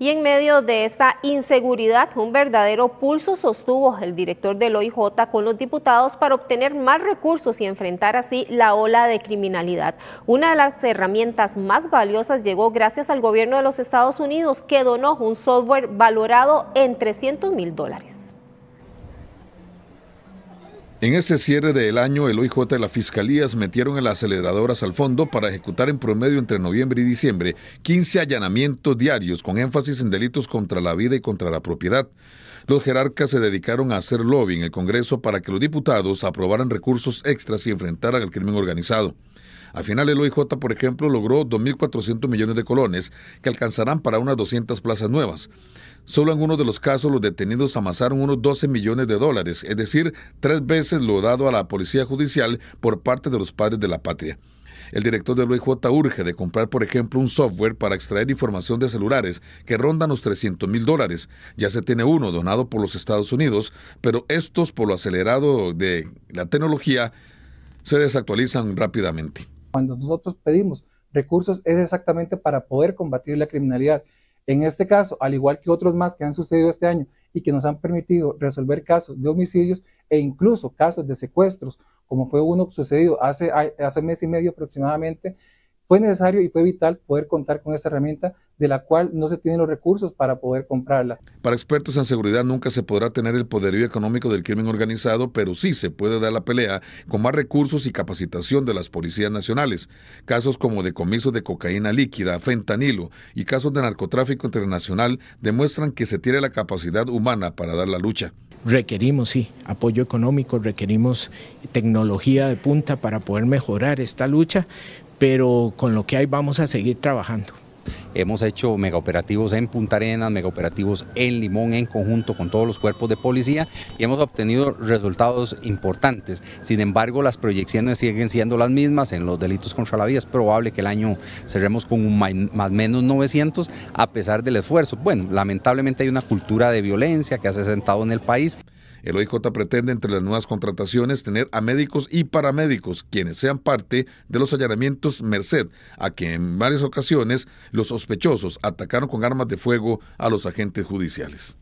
Y en medio de esta inseguridad, un verdadero pulso sostuvo el director del OIJ con los diputados para obtener más recursos y enfrentar así la ola de criminalidad. Una de las herramientas más valiosas llegó gracias al gobierno de los Estados Unidos que donó un software valorado en 300 mil dólares. En este cierre del año, el OIJ y las fiscalías metieron en las aceleradoras al fondo para ejecutar en promedio entre noviembre y diciembre 15 allanamientos diarios con énfasis en delitos contra la vida y contra la propiedad. Los jerarcas se dedicaron a hacer lobby en el Congreso para que los diputados aprobaran recursos extras y enfrentaran al crimen organizado. Al final, el OIJ, por ejemplo, logró 2.400 millones de colones que alcanzarán para unas 200 plazas nuevas. Solo en uno de los casos los detenidos amasaron unos 12 millones de dólares, es decir, tres veces lo dado a la policía judicial por parte de los padres de la patria. El director del J urge de comprar, por ejemplo, un software para extraer información de celulares que rondan los 300 mil dólares. Ya se tiene uno donado por los Estados Unidos, pero estos, por lo acelerado de la tecnología, se desactualizan rápidamente. Cuando nosotros pedimos recursos es exactamente para poder combatir la criminalidad. En este caso, al igual que otros más que han sucedido este año y que nos han permitido resolver casos de homicidios e incluso casos de secuestros, como fue uno sucedido hace, hace mes y medio aproximadamente, fue necesario y fue vital poder contar con esta herramienta de la cual no se tienen los recursos para poder comprarla. Para expertos en seguridad nunca se podrá tener el poderío económico del crimen organizado, pero sí se puede dar la pelea con más recursos y capacitación de las policías nacionales. Casos como decomiso de cocaína líquida, fentanilo y casos de narcotráfico internacional demuestran que se tiene la capacidad humana para dar la lucha. Requerimos, sí, apoyo económico, requerimos tecnología de punta para poder mejorar esta lucha, pero con lo que hay vamos a seguir trabajando. Hemos hecho megaoperativos en Punta Arenas, megaoperativos en Limón en conjunto con todos los cuerpos de policía y hemos obtenido resultados importantes. Sin embargo, las proyecciones siguen siendo las mismas en los delitos contra la vida. Es probable que el año cerremos con un más menos 900 a pesar del esfuerzo. Bueno, lamentablemente hay una cultura de violencia que ha sentado en el país. El OIJ pretende entre las nuevas contrataciones tener a médicos y paramédicos quienes sean parte de los allanamientos merced a que en varias ocasiones los sospechosos atacaron con armas de fuego a los agentes judiciales.